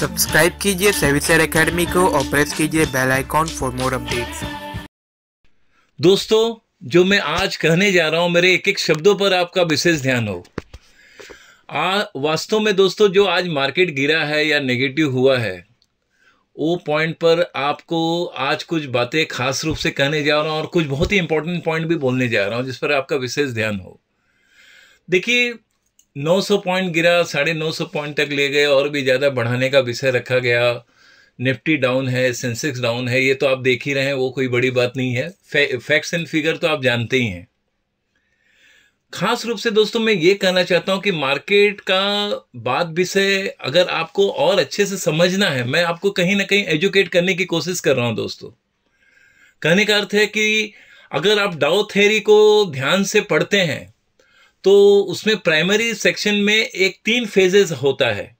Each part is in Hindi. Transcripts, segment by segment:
सब्सक्राइब कीजिए सेविसर एकेडमी को और प्रेस कीजिए bell icon for more updates दोस्तों जो मैं आज कहने जा रहा हूं मेरे एक एक शब्दों पर आपका विशेष ध्यान हो आ वास्तव में दोस्तों जो आज मार्केट गिरा है या नेगेटिव हुआ है वो पॉइंट पर आपको आज कुछ बातें खास रूप से कहने जा रहा हूँ और कुछ बहुत ही इंपॉर्टेंट पॉइंट भी बोलने जा रहा हूँ जिस पर आपका विशेष ध्यान हो देखिए 900 पॉइंट गिरा साढ़े नौ सौ पॉइंट तक ले गए और भी ज़्यादा बढ़ाने का विषय रखा गया निफ्टी डाउन है सेंसेक्स डाउन है ये तो आप देख ही रहे हैं वो कोई बड़ी बात नहीं है फैक्ट्स एंड फिगर तो आप जानते ही हैं खास रूप से दोस्तों मैं ये कहना चाहता हूँ कि मार्केट का बात विषय अगर आपको और अच्छे से समझना है मैं आपको कहीं ना कहीं एजुकेट करने की कोशिश कर रहा हूँ दोस्तों कहने का अर्थ है कि अगर आप डाउ थेरी को ध्यान से पढ़ते हैं तो उसमें प्राइमरी सेक्शन में एक तीन फेजेस होता है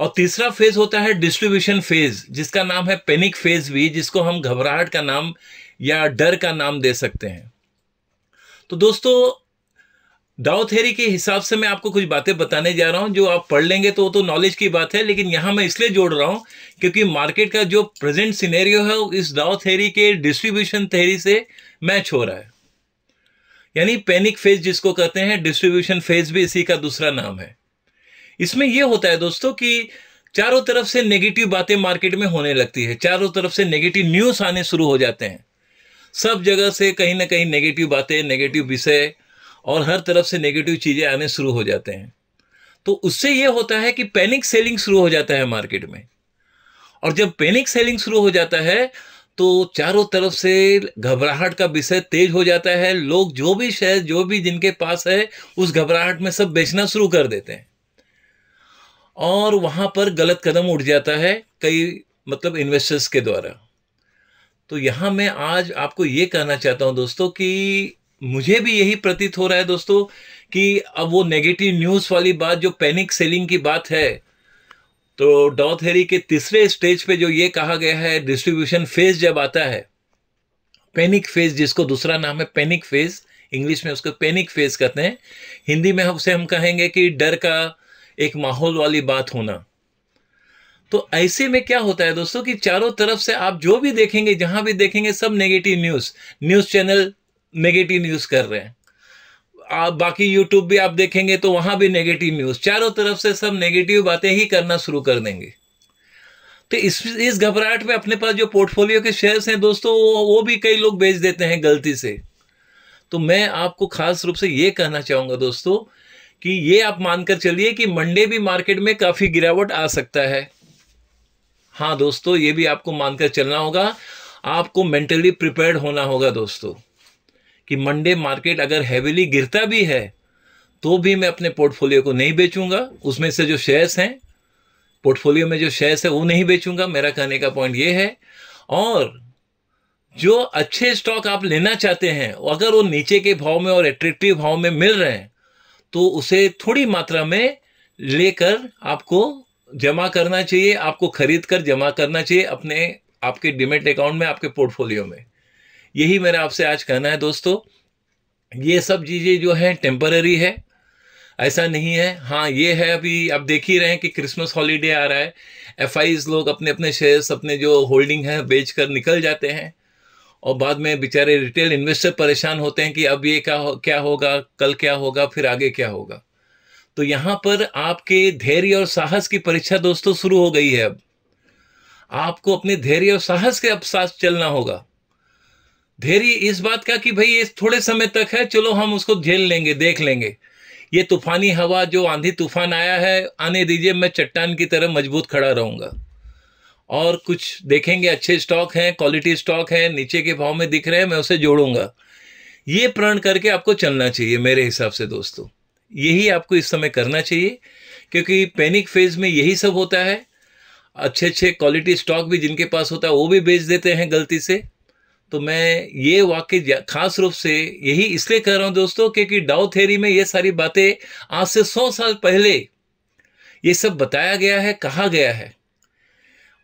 और तीसरा फेज होता है डिस्ट्रीब्यूशन फेज जिसका नाम है पेनिक फेज भी जिसको हम घबराहट का नाम या डर का नाम दे सकते हैं तो दोस्तों डाउ थेरी के हिसाब से मैं आपको कुछ बातें बताने जा रहा हूं जो आप पढ़ लेंगे तो वो तो नॉलेज की बात है लेकिन यहां मैं इसलिए जोड़ रहा हूं क्योंकि मार्केट का जो प्रेजेंट सिनेरियो है इस डाउ थेरी के डिस्ट्रीब्यूशन थेरी से मैच हो रहा है यानी पैनिक फेज जिसको कहते हैं डिस्ट्रीब्यूशन फेज भी इसी का दूसरा नाम है इसमें यह होता है दोस्तों कि चारों तरफ से नेगेटिव बातें मार्केट में होने लगती है चारों तरफ से नेगेटिव न्यूज आने शुरू हो जाते हैं सब जगह से कहीं ना कहीं नेगेटिव बातें नेगेटिव विषय और हर तरफ से नेगेटिव चीजें आने शुरू हो जाते हैं तो उससे यह होता है कि पैनिक सेलिंग शुरू हो जाता है मार्केट में और जब पैनिक सेलिंग शुरू हो जाता है तो चारों तरफ से घबराहट का विषय तेज हो जाता है लोग जो भी शहर जो भी जिनके पास है उस घबराहट में सब बेचना शुरू कर देते हैं और वहां पर गलत कदम उठ जाता है कई मतलब इन्वेस्टर्स के द्वारा तो यहां मैं आज आपको ये कहना चाहता हूं दोस्तों कि मुझे भी यही प्रतीत हो रहा है दोस्तों कि अब वो नेगेटिव न्यूज़ वाली बात जो पैनिक सेलिंग की बात है तो डॉ थेरी के तीसरे स्टेज पे जो ये कहा गया है डिस्ट्रीब्यूशन फेज जब आता है पैनिक फेज जिसको दूसरा नाम है पैनिक फेज इंग्लिश में उसको पैनिक फेज कहते हैं हिंदी में उसे हम कहेंगे कि डर का एक माहौल वाली बात होना तो ऐसे में क्या होता है दोस्तों कि चारों तरफ से आप जो भी देखेंगे जहां भी देखेंगे सब negative news news channel negative news कर रहे हैं आप बाकी यूट्यूब भी आप देखेंगे तो वहां भी नेगेटिव न्यूज चारों तरफ से सब नेगेटिव बातें ही करना शुरू कर देंगे तो इस इस घबराहट में अपने पास जो पोर्टफोलियो के शेयर्स हैं दोस्तों वो, वो भी कई लोग बेच देते हैं गलती से तो मैं आपको खास रूप से ये कहना चाहूंगा दोस्तों कि ये आप मानकर चलिए कि मंडे भी मार्केट में काफी गिरावट आ सकता है हाँ दोस्तों ये भी आपको मानकर चलना होगा आपको मेंटली प्रिपेयर्ड होना होगा दोस्तों कि मंडे मार्केट अगर हैवीली गिरता भी है तो भी मैं अपने पोर्टफोलियो को नहीं बेचूंगा उसमें से जो शेयर्स हैं पोर्टफोलियो में जो शेयर्स है वो नहीं बेचूंगा मेरा कहने का पॉइंट ये है और जो अच्छे स्टॉक आप लेना चाहते हैं अगर वो नीचे के भाव में और एट्रेक्टिव भाव में मिल रहे हैं तो उसे थोड़ी मात्रा में लेकर आपको जमा करना चाहिए आपको खरीद कर जमा करना चाहिए अपने आपके डिमेट अकाउंट में आपके पोर्टफोलियो में यही मेरा आपसे आज कहना है दोस्तों ये सब चीज़ें जो हैं टेम्पररी है ऐसा नहीं है हाँ ये है अभी आप देख ही रहे हैं कि क्रिसमस हॉलीडे आ रहा है एफ लोग अपने अपने शेयर्स अपने जो होल्डिंग है बेच कर निकल जाते हैं और बाद में बेचारे रिटेल इन्वेस्टर परेशान होते हैं कि अब ये क्या हो, क्या होगा कल क्या होगा फिर आगे क्या होगा तो यहाँ पर आपके धैर्य और साहस की परीक्षा दोस्तों शुरू हो गई है अब आपको अपने धैर्य और साहस के अब साथ चलना होगा धैर्य इस बात का कि भाई ये थोड़े समय तक है चलो हम उसको झेल लेंगे देख लेंगे ये तूफानी हवा जो आंधी तूफान आया है आने दीजिए मैं चट्टान की तरह मजबूत खड़ा रहूंगा और कुछ देखेंगे अच्छे स्टॉक हैं क्वालिटी स्टॉक हैं नीचे के भाव में दिख रहे हैं मैं उसे जोड़ूंगा ये प्रण करके आपको चलना चाहिए मेरे हिसाब से दोस्तों यही आपको इस समय करना चाहिए क्योंकि पैनिक फेज में यही सब होता है अच्छे अच्छे क्वालिटी स्टॉक भी जिनके पास होता है वो भी बेच देते हैं गलती से तो मैं ये वाक्य खास रूप से यही इसलिए कह रहा हूं दोस्तों क्योंकि डाउ थेरी में ये सारी बातें आज से सौ साल पहले ये सब बताया गया है कहा गया है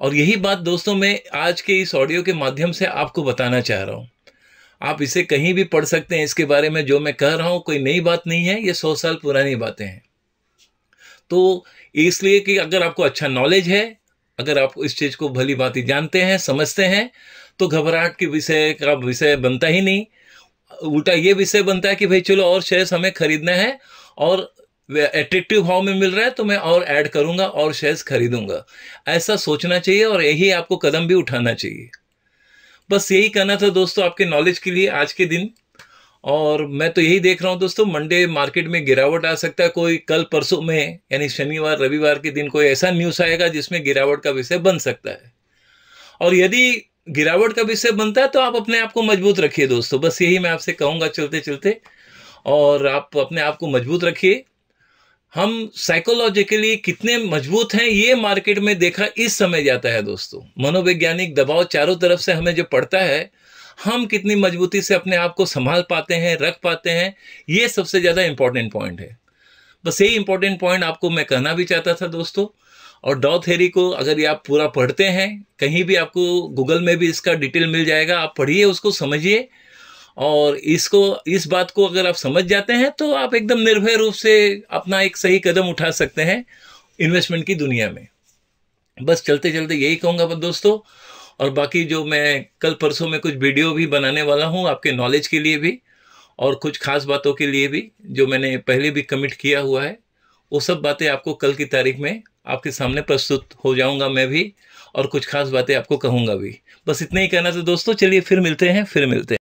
और यही बात दोस्तों मैं आज के इस ऑडियो के माध्यम से आपको बताना चाह रहा हूँ आप इसे कहीं भी पढ़ सकते हैं इसके बारे में जो मैं कह रहा हूँ कोई नई बात नहीं है ये सौ साल पुरानी बातें हैं तो इसलिए कि अगर आपको अच्छा नॉलेज है अगर आप इस चीज़ को भली बात जानते हैं समझते हैं तो घबराहट के विषय का विषय बनता ही नहीं उल्टा ये विषय बनता है कि भाई चलो और शेयर्स हमें खरीदना है और एट्रेक्टिव भाव में मिल रहा है तो मैं और ऐड करूंगा और शेयर्स खरीदूंगा ऐसा सोचना चाहिए और यही आपको कदम भी उठाना चाहिए बस यही कहना था दोस्तों आपके नॉलेज के लिए आज के दिन और मैं तो यही देख रहा हूँ दोस्तों मंडे मार्केट में गिरावट आ सकता है कोई कल परसों में यानी शनिवार रविवार के दिन कोई ऐसा न्यूज़ आएगा जिसमें गिरावट का विषय बन सकता है और यदि गिरावट का विषय बनता है तो आप अपने आप को मजबूत रखिए दोस्तों बस यही मैं आपसे कहूँगा चलते चलते और आप अपने आप को मजबूत रखिए हम साइकोलॉजिकली कितने मजबूत हैं ये मार्केट में देखा इस समय जाता है दोस्तों मनोवैज्ञानिक दबाव चारों तरफ से हमें जो पड़ता है हम कितनी मजबूती से अपने आप को संभाल पाते हैं रख पाते हैं ये सबसे ज़्यादा इंपॉर्टेंट पॉइंट है बस यही इंपॉर्टेंट पॉइंट आपको मैं कहना भी चाहता था दोस्तों और डॉ थेरी को अगर ये आप पूरा पढ़ते हैं कहीं भी आपको गूगल में भी इसका डिटेल मिल जाएगा आप पढ़िए उसको समझिए और इसको इस बात को अगर आप समझ जाते हैं तो आप एकदम निर्भय रूप से अपना एक सही कदम उठा सकते हैं इन्वेस्टमेंट की दुनिया में बस चलते चलते यही कहूँगा बस दोस्तों और बाकी जो मैं कल परसों में कुछ वीडियो भी बनाने वाला हूँ आपके नॉलेज के लिए भी और कुछ खास बातों के लिए भी जो मैंने पहले भी कमिट किया हुआ है वो सब बातें आपको कल की तारीख में आपके सामने प्रस्तुत हो जाऊंगा मैं भी और कुछ खास बातें आपको कहूंगा भी बस इतना ही कहना था दोस्तों चलिए फिर मिलते हैं फिर मिलते हैं